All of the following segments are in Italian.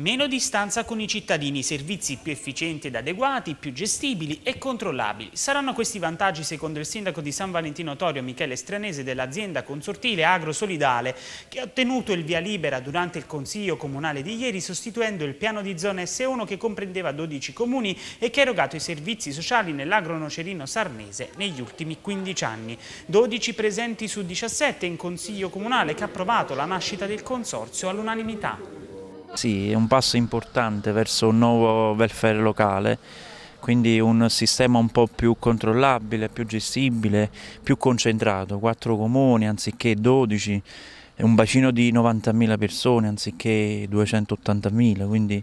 Meno distanza con i cittadini, servizi più efficienti ed adeguati, più gestibili e controllabili. Saranno questi vantaggi, secondo il sindaco di San Valentino Torio, Michele Stranese, dell'azienda consortile Agrosolidale, che ha ottenuto il via libera durante il Consiglio Comunale di ieri, sostituendo il piano di zona S1 che comprendeva 12 comuni e che ha erogato i servizi sociali nell'agronocerino sarnese negli ultimi 15 anni. 12 presenti su 17 in Consiglio Comunale che ha approvato la nascita del Consorzio all'unanimità. Sì, è un passo importante verso un nuovo welfare locale, quindi un sistema un po' più controllabile, più gestibile, più concentrato, quattro comuni anziché 12, un bacino di 90.000 persone anziché 280.000, quindi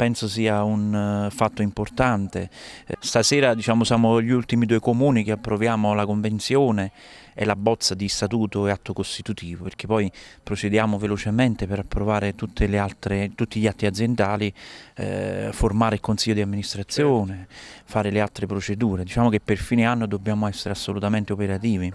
penso sia un eh, fatto importante. Eh, stasera diciamo, siamo gli ultimi due comuni che approviamo la convenzione e la bozza di statuto e atto costitutivo, perché poi procediamo velocemente per approvare altre, tutti gli atti aziendali, eh, formare il consiglio di amministrazione, certo. fare le altre procedure. Diciamo che per fine anno dobbiamo essere assolutamente operativi.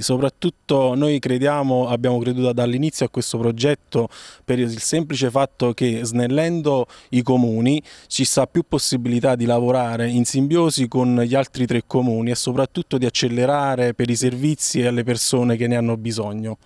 Soprattutto noi crediamo, abbiamo creduto dall'inizio a questo progetto per il semplice fatto che snellendo i comuni ci sta più possibilità di lavorare in simbiosi con gli altri tre comuni e soprattutto di accelerare per i servizi alle persone che ne hanno bisogno.